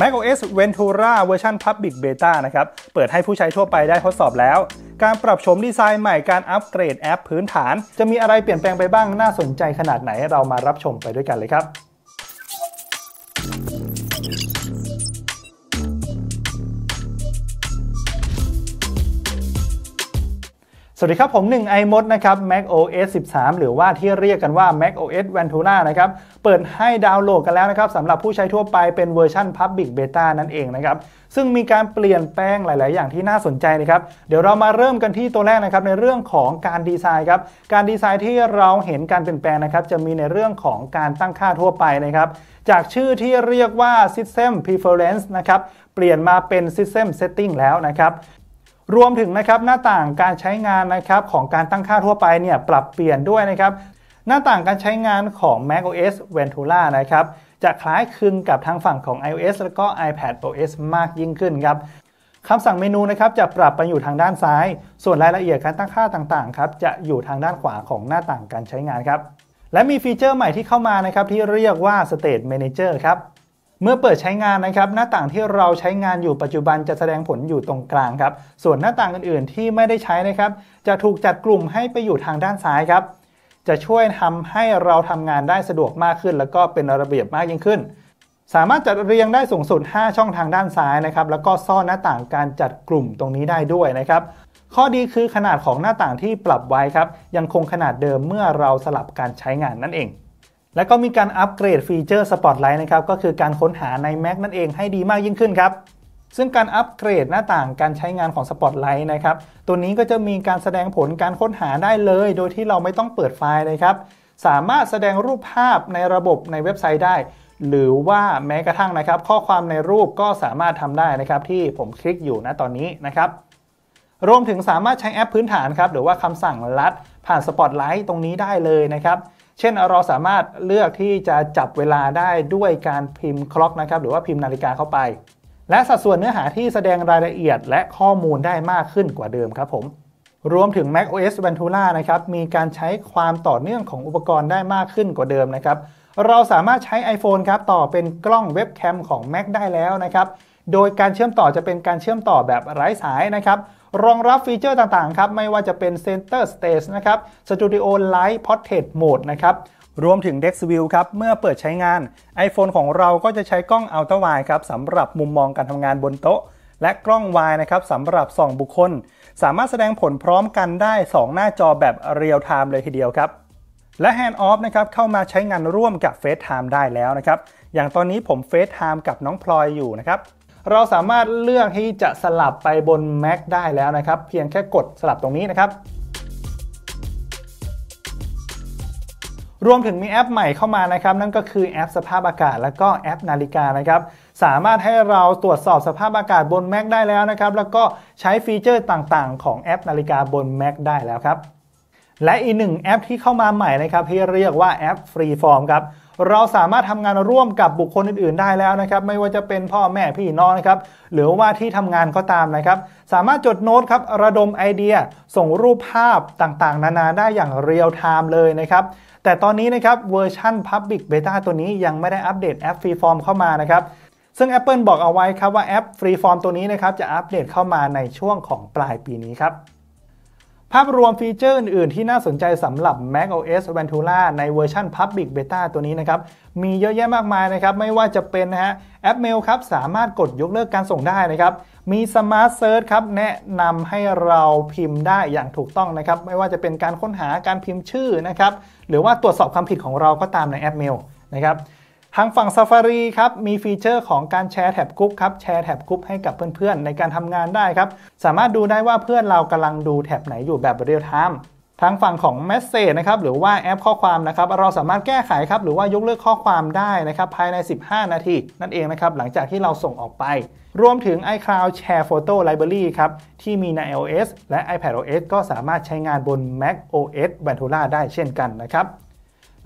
macOS Ventura เวอร์ชัน Public Beta นะครับ เปิดให้ผู้ใช้ทั่วไปได้ทดสอบแล้ว การปรับโฉมดีไซน์ใหม่การอัปเกรดแอปพื้นฐาน จะมีอะไรเปลี่ยนแปลงไปบ้าง น่าสนใจขนาดไหน เรามารับชมไปด้วยกันเลยครับวัสดีครับผมหนึ่งไอมดนะครับ Mac OS 13 หรือว่าที่เรียกกันว่า Mac OS Ventura นะครับเปิดให้ดาวน์โหลดกันแล้วนะครับสำหรับผู้ใช้ทั่วไปเป็นเวอร์ชัน Public Beta นั่นเองนะครับซึ่งมีการเปลี่ยนแปลงหลาย ๆ อย่างที่น่าสนใจนะครับ เดี๋ยวเรามาเริ่มกันที่ตัวแรกนะครับในเรื่องของการดีไซน์ครับการดีไซน์ที่เราเห็นการเปลี่ยนแปลงนะครับจะมีในเรื่องของการตั้งค่าทั่วไปนะครับจากชื่อที่เรียกว่า System Preference นะครับเปลี่ยนมาเป็น System Setting แล้วนะครับรวมถึงนะครับหน้าต่างการใช้งานนะครับของการตั้งค่าทั่วไปเนี่ยปรับเปลี่ยนด้วยนะครับ หน้าต่างการใช้งานของ macOS Ventura นะครับจะคล้ายคลึงกับทางฝั่งของ iOS แล้วก็ iPad OS มากยิ่งขึ้นครับคำสั่งเมนูนะครับจะปรับไปอยู่ทางด้านซ้าย ส่วนรายละเอียดการตั้งค่าต่างๆครับจะอยู่ทางด้านขวาของหน้าต่างการใช้งานครับ และมีฟีเจอร์ใหม่ที่เข้ามานะครับ ที่เรียกว่า State Manager ครับเมื่อเปิดใช้งานนะครับหน้าต่างที่เราใช้งานอยู่ปัจจุบันจะแสดงผลอยู่ตรงกลางครับส่วนหน้าต่างอื่นๆที่ไม่ได้ใช้นะครับ จะถูกจัดกลุ่มให้ไปอยู่ทางด้านซ้ายครับ จะช่วยทำให้เราทำงานได้สะดวกมากขึ้นแล้วก็เป็นระเบียบมากยิ่งขึ้น สามารถจัดเรียงได้สูงสุด 5 ช่องทางด้านซ้ายนะครับแล้วก็ซ่อนหน้าต่างการจัดกลุ่มตรงนี้ได้ด้วยนะครับ ข้อดีคือขนาดของหน้าต่างที่ปรับไว้ครับ ยังคงขนาดเดิมเมื่อเราสลับการใช้งานนั่นเองและก็มีการอัปเกรดฟีเจอร์ Spotlight นะครับ ก็คือการค้นหาใน Mac นั่นเองให้ดีมากยิ่งขึ้นครับ ซึ่งการอัปเกรดหน้าต่างการใช้งานของ Spotlight นะครับ ตัวนี้ก็จะมีการแสดงผลการค้นหาได้เลยโดยที่เราไม่ต้องเปิดไฟล์นะครับ สามารถแสดงรูปภาพในระบบในเว็บไซต์ได้ หรือว่าแม้กระทั่งนะครับ ข้อความในรูปก็สามารถทำได้นะครับ ที่ผมคลิกอยู่ณตอนนี้นะครับ รวมถึงสามารถใช้แอปพื้นฐานครับหรือว่าคำสั่งลัด ผ่าน Spotlight ตรงนี้ได้เลยนะครับเช่นเราสามารถเลือกที่จะจับเวลาได้ด้วยการพิมพ์คล็อกนะครับ หรือว่าพิมพ์นาฬิกาเข้าไป และสัดส่วนเนื้อหาที่แสดงรายละเอียดและข้อมูลได้มากขึ้นกว่าเดิมครับผม รวมถึง macOS Ventura นะครับ มีการใช้ความต่อเนื่องของอุปกรณ์ได้มากขึ้นกว่าเดิมนะครับ เราสามารถใช้ iPhone ครับ ต่อเป็นกล้องเว็บแคมของ Mac ได้แล้วนะครับโดยการเชื่อมต่อจะเป็นการเชื่อมต่อแบบไร้สายนะครับ รองรับฟีเจอร์ต่างๆครับ ไม่ว่าจะเป็น Center Stage นะครับ Studio Light Portrait Mode นะครับ รวมถึง Dex View ครับ เมื่อเปิดใช้งาน iPhone ของเราก็จะใช้กล้อง Ultra Wide ครับสำหรับมุมมองการทำงานบนโต๊ะ และกล้องวายนะครับสำหรับส่องบุคคล สามารถแสดงผลพร้อมกันได้ 2 หน้าจอแบบเรียลไทม์เลยทีเดียวครับ และ Hand Off นะครับเข้ามาใช้งานร่วมกับ FaceTime ได้แล้วนะครับ อย่างตอนนี้ผม FaceTime กับน้องพลอยอยู่นะครับเราสามารถเลือกที่จะสลับไปบน Mac ได้แล้วนะครับ เพียงแค่กดสลับตรงนี้นะครับ รวมถึงมีแอปใหม่เข้ามานะครับ นั่นก็คือแอปสภาพอากาศและก็แอปนาฬิกานะครับ สามารถให้เราตรวจสอบสภาพอากาศบน Mac ได้แล้วนะครับ แล้วก็ใช้ฟีเจอร์ต่างๆ ของแอปนาฬิกาบน Mac ได้แล้วครับและอีกหนึ่งแอปที่เข้ามาใหม่นะครับที่เรียกว่าแอปฟรีฟอร์มครับเราสามารถทำงานร่วมกับบุคคลอื่น ๆได้แล้วนะครับไม่ว่าจะเป็นพ่อแม่พี่น้องนะครับหรือว่าที่ทำงานก็ตามนะครับ สามารถจดโน้ตครับ ระดมไอเดียส่งรูปภาพต่างๆ นานาได้อย่างเรียลไทม์เลยนะครับ แต่ตอนนี้นะครับเวอร์ชัน Public Beta ตัวนี้ยังไม่ได้อัปเดตแอปฟรีฟอร์มเข้ามานะครับซึ่ง Apple บอกเอาไว้ครับว่าแอปฟรีฟอร์มตัวนี้นะครับจะอัปเดตเข้ามาในช่วงของปลายปีนี้ครับภาพรวมฟีเจอร์อื่น ๆ ที่น่าสนใจสำหรับ Mac OS Ventura ในเวอร์ชัน Public Beta ตัวนี้นะครับ มีเยอะแยะมากมายนะครับ ไม่ว่าจะเป็นนะฮะแอปเมลครับ สามารถกดยกเลิกการส่งได้นะครับ มี Smart Search ครับแนะนำให้เราพิมพ์ได้อย่างถูกต้องนะครับ ไม่ว่าจะเป็นการค้นหาการพิมพ์ชื่อนะครับ หรือว่าตรวจสอบความผิดของเราก็ตามในแอปเมลนะครับทางฝั่ง Safari ครับ มีฟีเจอร์ของการแชร์แท็บกรุ๊ปครับ แชร์แท็บกรุ๊ปให้กับเพื่อนๆ ในการทำงานได้ครับ สามารถดูได้ว่าเพื่อนเรากำลังดูแท็บไหนอยู่แบบเรียลไทม์ทางฝั่งของ Message นะครับ หรือว่าแอปข้อความนะครับ เราสามารถแก้ไขครับ หรือว่ายกเลิกข้อความได้นะครับภายใน 15 นาที นั่นเองนะครับ หลังจากที่เราส่งออกไป รวมถึง iCloud Share Photo Library ครับ ที่มีใน iOS และ iPadOS ก็สามารถใช้งานบน macOS Ventura ได้เช่นกันนะครับ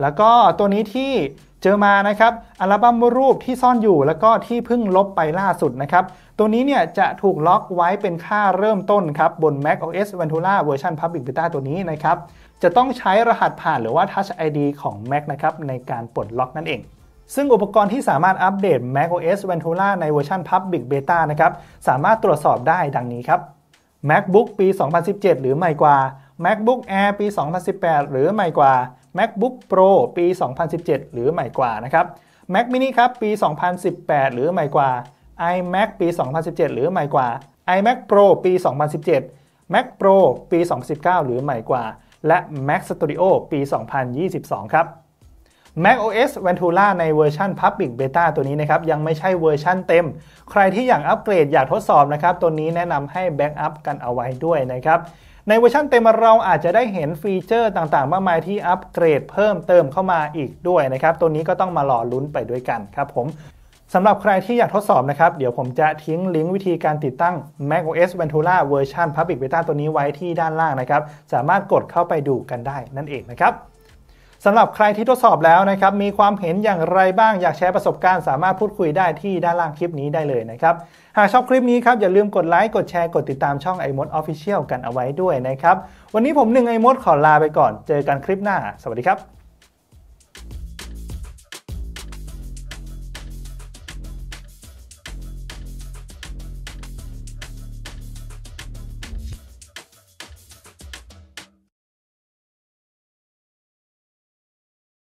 แล้วก็ตัวนี้ที่เจอมานะครับอัลบั้มรูปที่ซ่อนอยู่แล้วก็ที่เพิ่งลบไปล่าสุดนะครับ ตัวนี้เนี่ยจะถูกล็อกไว้เป็นค่าเริ่มต้นครับ บน Mac OS Ventura เวอร์ชัน Public Beta ตัวนี้นะครับ จะต้องใช้รหัสผ่านหรือว่า Touch ID ของ Mac นะครับ ในการปลดล็อกนั่นเอง ซึ่งอุปกรณ์ที่สามารถอัปเดต macOS Ventura ในเวอร์ชัน Public Beta นะครับ สามารถตรวจสอบได้ดังนี้ครับ MacBook ปี 2017 หรือใหม่กว่า MacBook Air ปี 2018 หรือใหม่กว่า MacBook Pro ปี 2017 หรือใหม่กว่านะครับ Mac mini ครับ ปี 2018 หรือใหม่กว่า iMac ปี 2017 หรือใหม่กว่า iMac Pro ปี 2017 Mac Pro ปี 2019 หรือใหม่กว่า และ Mac Studio ปี 2022 ครับ Mac OS Ventura ในเวอร์ชัน Public Beta ตัวนี้นะครับ ยังไม่ใช่เวอร์ชันเต็ม ใครที่อยากอัปเกรดอยากทดสอบนะครับ ตัวนี้แนะนำให้แบ็กอัพกันเอาไว้ด้วยนะครับในเวอร์ชันเต็มเราอาจจะได้เห็นฟีเจอร์ต่างๆ มากมายที่อัปเกรดเพิ่มเติมเข้ามาอีกด้วยนะครับ ตัวนี้ก็ต้องมารอลุ้นไปด้วยกันครับผมสำหรับใครที่อยากทดสอบนะครับ เดี๋ยวผมจะทิ้งลิงก์วิธีการติดตั้ง macOS Ventura เวอร์ชัน Public Beta ตัวนี้ไว้ที่ด้านล่างนะครับ สามารถกดเข้าไปดูกันได้นั่นเองนะครับสำหรับใครที่ทดสอบแล้วนะครับมีความเห็นอย่างไรบ้าง อยากแชร์ประสบการณ์สามารถพูดคุยได้ที่ด้านล่างคลิปนี้ได้เลยนะครับ หากชอบคลิปนี้ครับอย่าลืมกดไลค์กดแชร์กดติดตามช่องไอมดออฟฟิเชียลกันเอาไว้ด้วยนะครับ วันนี้ผมหนึ่งไอมดขอลาไปก่อน เจอกันคลิปหน้า สวัสดีครับ